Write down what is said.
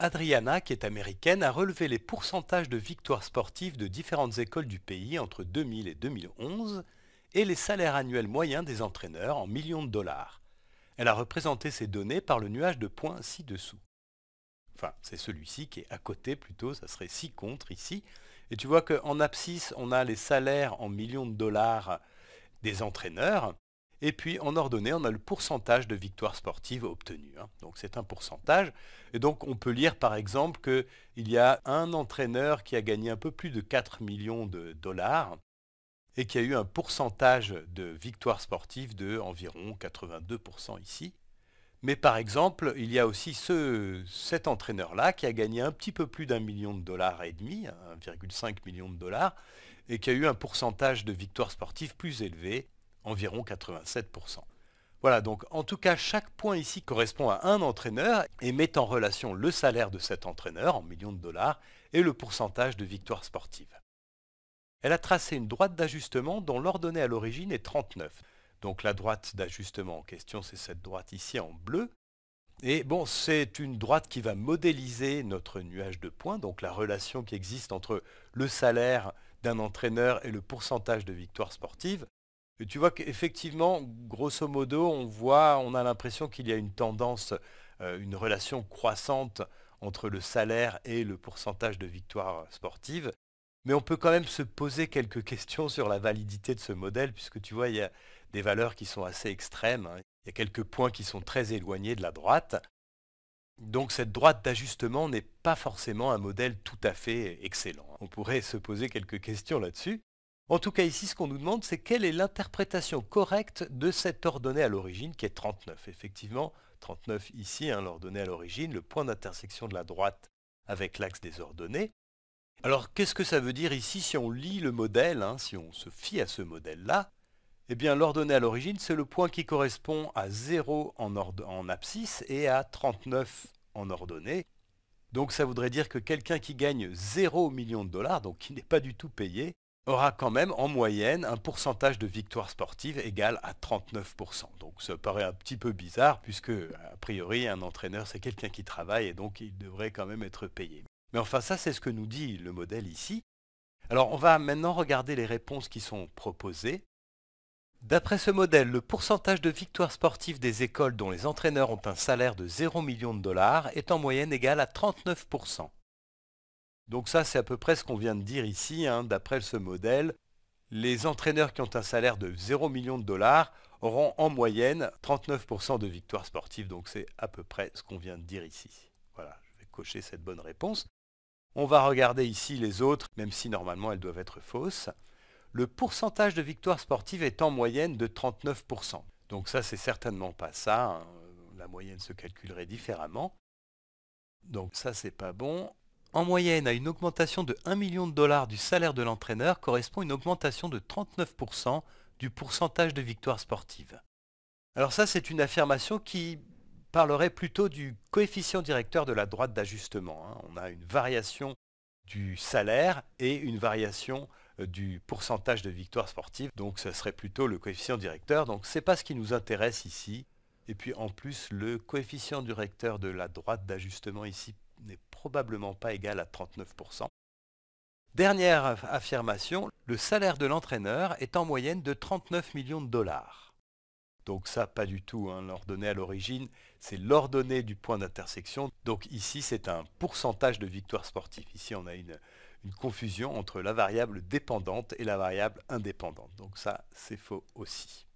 Adriana, qui est américaine, a relevé les pourcentages de victoires sportives de différentes écoles du pays entre 2000 et 2011 et les salaires annuels moyens des entraîneurs en millions de dollars. Elle a représenté ces données par le nuage de points ci-dessous. Enfin, c'est celui-ci qui est à côté plutôt, ça serait 6 contre ici. Et tu vois qu'en abscisse, on a les salaires en millions de dollars des entraîneurs et puis en ordonnée, on a le pourcentage de victoires sportives obtenues. Hein. Donc c'est un pourcentage. Et donc on peut lire par exemple qu'il y a un entraîneur qui a gagné un peu plus de 4 millions de dollars et qui a eu un pourcentage de victoires sportives de environ 82% ici. Mais par exemple, il y a aussi cet entraîneur-là qui a gagné un petit peu plus d'un million de dollars et demi, 1,5 million de dollars, et qui a eu un pourcentage de victoires sportives plus élevé, environ 87%. Voilà, donc en tout cas, chaque point ici correspond à un entraîneur et met en relation le salaire de cet entraîneur en millions de dollars et le pourcentage de victoires sportives. Elle a tracé une droite d'ajustement dont l'ordonnée à l'origine est 39. Donc la droite d'ajustement en question, c'est cette droite ici en bleu. Et bon, c'est une droite qui va modéliser notre nuage de points, donc la relation qui existe entre le salaire d'un entraîneur et le pourcentage de victoires sportives tu vois qu'effectivement, grosso modo, on voit, on a l'impression qu'il y a une tendance, euh, une relation croissante entre le salaire et le pourcentage de victoires sportives. Mais on peut quand même se poser quelques questions sur la validité de ce modèle, puisque tu vois, il y a des valeurs qui sont assez extrêmes. Hein. Il y a quelques points qui sont très éloignés de la droite. Donc cette droite d'ajustement n'est pas forcément un modèle tout à fait excellent. Hein. On pourrait se poser quelques questions là-dessus. En tout cas, ici, ce qu'on nous demande, c'est quelle est l'interprétation correcte de cette ordonnée à l'origine, qui est 39. Effectivement, 39 ici, hein, l'ordonnée à l'origine, le point d'intersection de la droite avec l'axe des ordonnées. Alors, qu'est-ce que ça veut dire ici si on lit le modèle, hein, si on se fie à ce modèle-là Eh bien, l'ordonnée à l'origine, c'est le point qui correspond à 0 en, en abscisse et à 39 en ordonnée. Donc, ça voudrait dire que quelqu'un qui gagne 0 millions de dollars, donc qui n'est pas du tout payé, aura quand même en moyenne un pourcentage de victoires sportives égal à 39%. Donc ça paraît un petit peu bizarre puisque a priori un entraîneur c'est quelqu'un qui travaille et donc il devrait quand même être payé. Mais enfin ça c'est ce que nous dit le modèle ici. Alors on va maintenant regarder les réponses qui sont proposées. D'après ce modèle, le pourcentage de victoires sportives des écoles dont les entraîneurs ont un salaire de 0 million de dollars est en moyenne égal à 39%. Donc ça, c'est à peu près ce qu'on vient de dire ici, hein, d'après ce modèle. Les entraîneurs qui ont un salaire de 0 million de dollars auront en moyenne 39% de victoires sportives. Donc c'est à peu près ce qu'on vient de dire ici. Voilà, je vais cocher cette bonne réponse. On va regarder ici les autres, même si normalement elles doivent être fausses. Le pourcentage de victoires sportives est en moyenne de 39%. Donc ça, c'est certainement pas ça. Hein. La moyenne se calculerait différemment. Donc ça, c'est pas bon. En moyenne, à une augmentation de 1 million de dollars du salaire de l'entraîneur correspond une augmentation de 39% du pourcentage de victoires sportives. Alors ça, c'est une affirmation qui parlerait plutôt du coefficient directeur de la droite d'ajustement. Hein. On a une variation du salaire et une variation euh, du pourcentage de victoires sportives. Donc ce serait plutôt le coefficient directeur. Donc ce n'est pas ce qui nous intéresse ici. Et puis en plus, le coefficient directeur de la droite d'ajustement ici n'est probablement pas égal à 39%. Dernière affirmation, le salaire de l'entraîneur est en moyenne de 39 millions de dollars. Donc ça, pas du tout, hein, l'ordonnée à l'origine, c'est l'ordonnée du point d'intersection. Donc ici, c'est un pourcentage de victoire sportive. Ici, on a une confusion entre la variable dépendante et la variable indépendante. Donc ça, c'est faux aussi.